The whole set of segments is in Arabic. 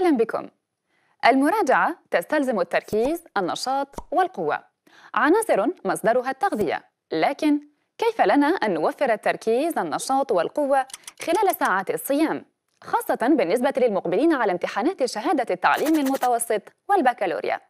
أهلا بكم المراجعة تستلزم التركيز، النشاط والقوة عناصر مصدرها التغذية لكن كيف لنا أن نوفر التركيز، النشاط والقوة خلال ساعات الصيام؟ خاصة بالنسبة للمقبلين على امتحانات شهادة التعليم المتوسط والبكالوريا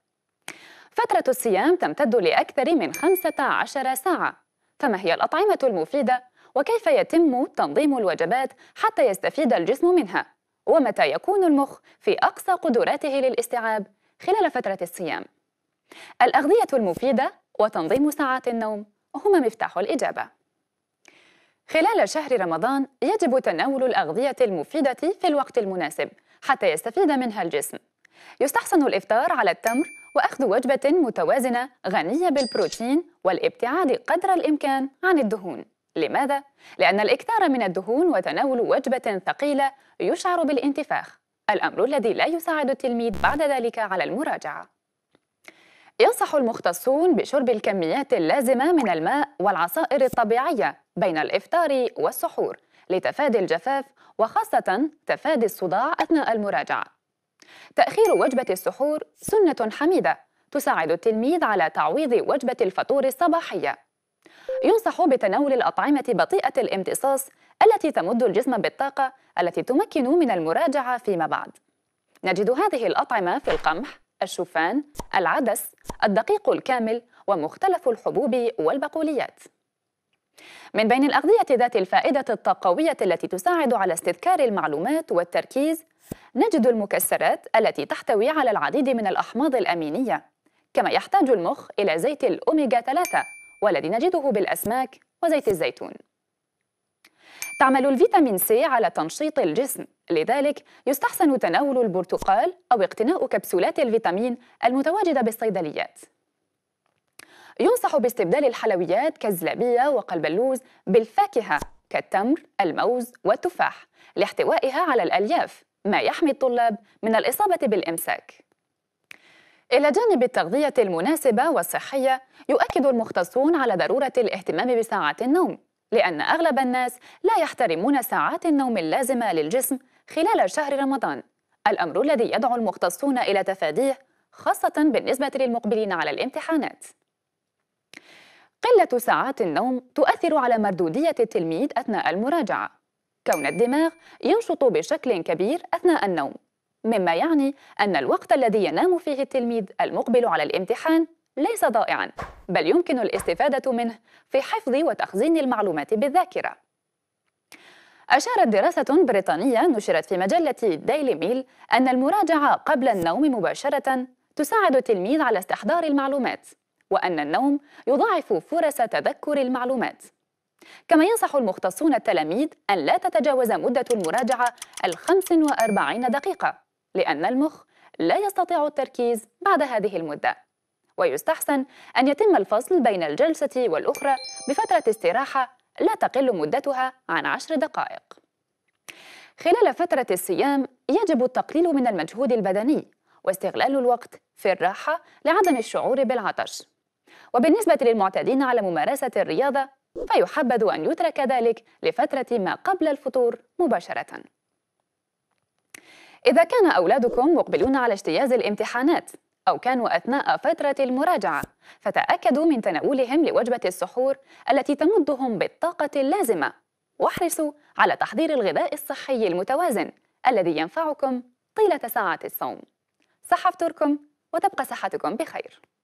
فترة الصيام تمتد لأكثر من 15 ساعة فما هي الأطعمة المفيدة؟ وكيف يتم تنظيم الوجبات حتى يستفيد الجسم منها؟ ومتى يكون المخ في أقصى قدراته للاستيعاب خلال فترة الصيام الأغذية المفيدة وتنظيم ساعات النوم هما مفتاح الإجابة خلال شهر رمضان يجب تناول الأغذية المفيدة في الوقت المناسب حتى يستفيد منها الجسم يستحسن الإفطار على التمر وأخذ وجبة متوازنة غنية بالبروتين والابتعاد قدر الإمكان عن الدهون لماذا؟ لأن الإكثار من الدهون وتناول وجبة ثقيلة يشعر بالانتفاخ الأمر الذي لا يساعد التلميذ بعد ذلك على المراجعة ينصح المختصون بشرب الكميات اللازمة من الماء والعصائر الطبيعية بين الإفطار والسحور لتفادي الجفاف وخاصة تفادي الصداع أثناء المراجعة. تأخير وجبة السحور سنة حميدة تساعد التلميذ على تعويض وجبة الفطور الصباحية ينصح بتناول الأطعمة بطيئة الامتصاص التي تمد الجسم بالطاقة التي تمكن من المراجعة فيما بعد نجد هذه الأطعمة في القمح، الشوفان، العدس، الدقيق الكامل ومختلف الحبوب والبقوليات من بين الأغذية ذات الفائدة الطاقوية التي تساعد على استذكار المعلومات والتركيز نجد المكسرات التي تحتوي على العديد من الأحماض الأمينية كما يحتاج المخ إلى زيت الأوميغا 3 والذي نجده بالأسماك وزيت الزيتون تعمل الفيتامين سي على تنشيط الجسم لذلك يستحسن تناول البرتقال أو اقتناء كبسولات الفيتامين المتواجدة بالصيدليات ينصح باستبدال الحلويات كالزلابية وقلب اللوز بالفاكهة كالتمر، الموز والتفاح لاحتوائها على الألياف ما يحمي الطلاب من الإصابة بالإمساك إلى جانب التغذية المناسبة والصحية يؤكد المختصون على ضرورة الاهتمام بساعات النوم لأن أغلب الناس لا يحترمون ساعات النوم اللازمة للجسم خلال شهر رمضان الأمر الذي يدعو المختصون إلى تفاديه خاصة بالنسبة للمقبلين على الامتحانات قلة ساعات النوم تؤثر على مردودية التلميذ أثناء المراجعة كون الدماغ ينشط بشكل كبير أثناء النوم مما يعني أن الوقت الذي ينام فيه التلميذ المقبل على الامتحان ليس ضائعا بل يمكن الاستفادة منه في حفظ وتخزين المعلومات بالذاكرة أشارت دراسة بريطانية نشرت في مجلة دايلي ميل أن المراجعة قبل النوم مباشرة تساعد التلميذ على استحضار المعلومات وأن النوم يضاعف فرص تذكر المعلومات كما ينصح المختصون التلاميذ أن لا تتجاوز مدة المراجعة الخمس وأربعين دقيقة لأن المخ لا يستطيع التركيز بعد هذه المدة ويستحسن أن يتم الفصل بين الجلسة والأخرى بفترة استراحة لا تقل مدتها عن عشر دقائق خلال فترة الصيام يجب التقليل من المجهود البدني واستغلال الوقت في الراحة لعدم الشعور بالعطش وبالنسبة للمعتادين على ممارسة الرياضة فيحبذ أن يترك ذلك لفترة ما قبل الفطور مباشرة إذا كان أولادكم مقبلون على اجتياز الامتحانات أو كانوا أثناء فترة المراجعة فتأكدوا من تناولهم لوجبة السحور التي تمدهم بالطاقة اللازمة واحرصوا على تحضير الغذاء الصحي المتوازن الذي ينفعكم طيلة ساعات الصوم صحفتركم وتبقى صحتكم بخير